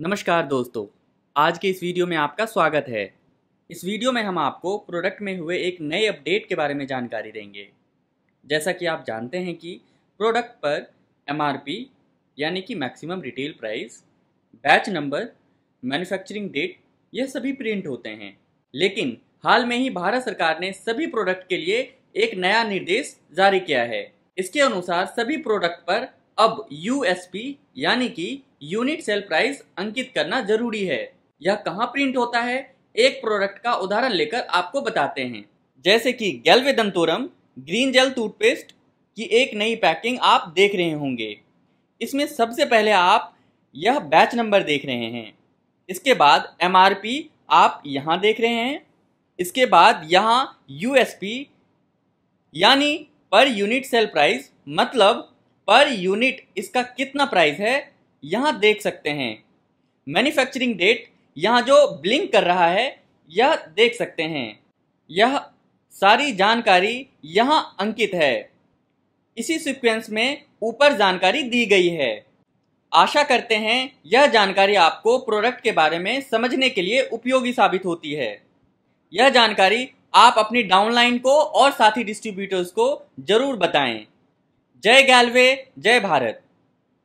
नमस्कार दोस्तों आज के इस वीडियो में आपका स्वागत है इस वीडियो में हम आपको प्रोडक्ट में हुए एक नए अपडेट के बारे में जानकारी देंगे जैसा कि आप जानते हैं कि प्रोडक्ट पर एम यानी कि maximum retail price batch number manufacturing date यह सभी प्रिंट होते हैं लेकिन हाल में ही भारत सरकार ने सभी प्रोडक्ट के लिए एक नया निर्देश जारी किया है इसके अनुसार सभी प्रोडक्ट पर अब यूएसपी यानी कि यूनिट सेल प्राइस अंकित करना जरूरी है यह कहाँ प्रिंट होता है एक प्रोडक्ट का उदाहरण लेकर आपको बताते हैं जैसे कि गैल्वेदंतोरम ग्रीन जेल टूथपेस्ट की एक नई पैकिंग आप देख रहे होंगे इसमें सबसे पहले आप यह बैच नंबर देख रहे हैं इसके बाद एम आप यहाँ देख रहे हैं इसके बाद यहाँ यू यानी पर यूनिट सेल प्राइस मतलब पर यूनिट इसका कितना प्राइस है यहाँ देख सकते हैं मैन्युफैक्चरिंग डेट यहाँ जो ब्लिंक कर रहा है यह देख सकते हैं यह सारी जानकारी यहाँ अंकित है इसी सीक्वेंस में ऊपर जानकारी दी गई है आशा करते हैं यह जानकारी आपको प्रोडक्ट के बारे में समझने के लिए उपयोगी साबित होती है यह जानकारी आप अपनी डाउनलाइन को और साथी डिस्ट्रीब्यूटर्स को जरूर बताएं जय गैलवे जय भारत